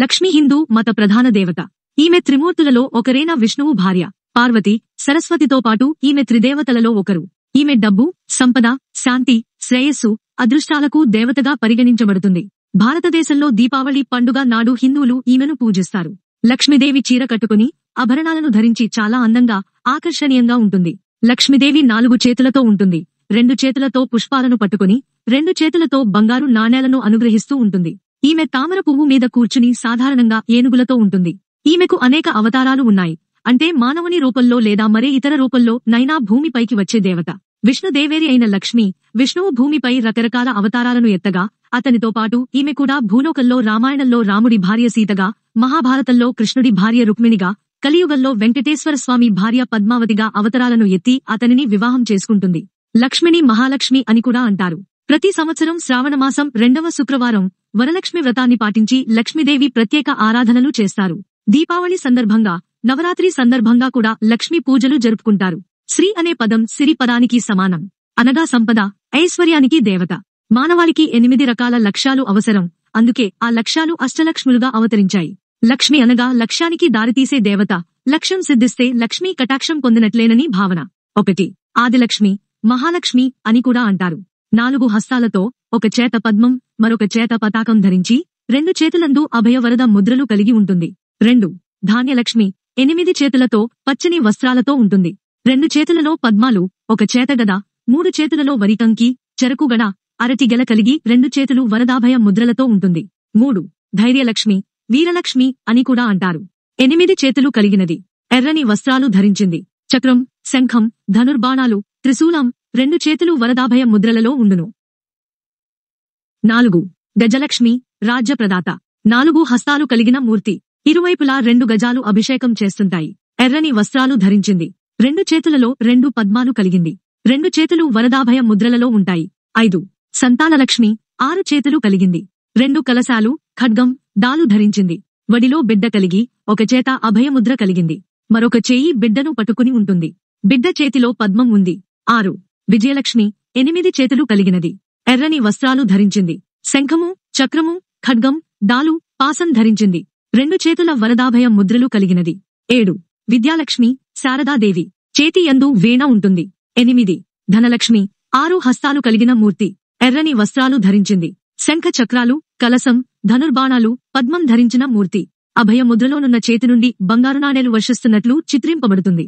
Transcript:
లక్ష్మి హిందూ మత ప్రధాన దేవత ఈమె త్రిమూర్తులలో ఒకరైన విష్ణువు భార్య పార్వతి సరస్వతితో పాటు ఈమె త్రిదేవతలలో ఒకరు ఈమె డబ్బు సంపద శాంతి శ్రేయస్సు అదృష్టాలకు దేవతగా పరిగణించబడుతుంది భారతదేశంలో దీపావళి పండుగ నాడు హిందువులు ఈమెను పూజిస్తారు లక్ష్మీదేవి చీర కట్టుకుని అభరణాలను ధరించి చాలా అందంగా ఆకర్షణీయంగా ఉంటుంది లక్ష్మీదేవి నాలుగు చేతులతో ఉంటుంది రెండు చేతులతో పుష్పాలను పట్టుకుని రెండు చేతులతో బంగారు నాణేలను అనుగ్రహిస్తూ ఉంటుంది ఈమె తామర పువ్వు మీద కూర్చుని సాధారణంగా ఏనుగులతో ఉంటుంది ఈమెకు అనేక అవతారాలు ఉన్నాయి అంటే మానవుని రూపంలో లేదా మరే ఇతర రూపంలో నైనా భూమిపైకి వచ్చే దేవత విష్ణుదేవేరి అయిన లక్ష్మి విష్ణువు భూమిపై రకరకాల అవతారాలను ఎత్తగా అతనితో పాటు ఈమె కూడా భూలోకంలో రామాయణంలో రాముడి భార్య సీతగా మహాభారతంలో కృష్ణుడి భార్య రుక్మిణిగా కలియుగంలో వెంకటేశ్వర స్వామి భార్య పద్మావతిగా అవతారాలను ఎత్తి అతనిని వివాహం చేసుకుంటుంది లక్ష్మిని మహాలక్ష్మి అని కూడా అంటారు ప్రతి సంవత్సరం శ్రావణమాసం రెండవ శుక్రవారం వరలక్ష్మి వ్రతాన్ని పాటించి లక్ష్మీదేవి ప్రత్యేక ఆరాధనలు చేస్తారు దీపావళి సందర్భంగా నవరాత్రి సందర్భంగా కూడా లక్ష్మీ పూజలు జరుపుకుంటారు శ్రీ అనే పదం సిరి పదానికి సమానం అనగా సంపద ఐశ్వర్యానికి దేవత మానవాళికి ఎనిమిది రకాల లక్ష్యాలు అవసరం అందుకే ఆ లక్ష్యాలు అష్టలక్ష్ములుగా అవతరించాయి లక్ష్మి అనగా లక్ష్యానికి దారితీసే దేవత లక్ష్యం సిద్ధిస్తే లక్ష్మీ కటాక్షం పొందినట్లేనని భావన ఒకటి ఆదిలక్ష్మి మహాలక్ష్మి అని కూడా అంటారు నాలుగు హస్తాలతో ఒక చేత పద్మం మరొక చేత పతాకం ధరించి రెండు చేతులందు అభయవరద ముద్రలు కలిగి ఉంటుంది రెండు ధాన్యలక్ష్మి ఎనిమిది చేతులతో పచ్చని వస్త్రాలతో ఉంటుంది రెండు చేతులలో పద్మాలు ఒక చేతగద మూడు చేతులలో వరికంకి చెరకుగడ అరటిగెల కలిగి రెండు చేతులు వరదాభయ ముద్రలతో ఉంటుంది మూడు ధైర్యలక్ష్మి వీరలక్ష్మి అని కూడా అంటారు ఎనిమిది చేతులు కలిగినది ఎర్రని వస్త్రాలు ధరించింది చక్రం శంఖం ధనుర్బాణాలు త్రిశూలం రెండు చేతులు వరదాభయ ముద్రలలో ఉండును నాలుగు గజలక్ష్మి రాజ్యప్రదాత నాలుగు హస్తాలు కలిగిన మూర్తి ఇరువైపులా రెండు గజాలు అభిషేకం చేస్తుంటాయి ఎర్రని వస్త్రాలు ధరించింది రెండు చేతులలో రెండు పద్మాలు కలిగింది రెండు చేతులు వరదాభయ ముద్రలలో ఉంటాయి ఐదు సంతానలక్ష్మి ఆరు చేతులు కలిగింది రెండు కలశాలు ఖడ్గం డాలు ధరించింది వడిలో బిడ్డ కలిగి ఒక చేత అభయముద్ర కలిగింది మరొక చేయి బిడ్డను పట్టుకుని ఉంటుంది బిడ్డ చేతిలో పద్మం ఉంది ఆరు విజయలక్ష్మి ఎనిమిది చేతులు కలిగినది ఎర్రని వస్త్రాలు ధరించింది శంఖము చక్రము ఖడ్గం డాలు పాసం ధరించింది రెండు చేతుల వరదాభయం ముద్రలు కలిగినది ఏడు విద్యాలక్ష్మి శారదాదేవి చేతి యందు వీణ ఉంటుంది ఎనిమిది ధనలక్ష్మి ఆరు హస్తాలు కలిగిన మూర్తి ఎర్రని వస్త్రాలు ధరించింది శంఖ చక్రాలు కలసం ధనుర్బాణాలు పద్మం ధరించిన మూర్తి అభయ ముద్రలోనున్న చేతి నుండి బంగారు నాణేలు వర్షిస్తున్నట్లు చిత్రింపబడుతుంది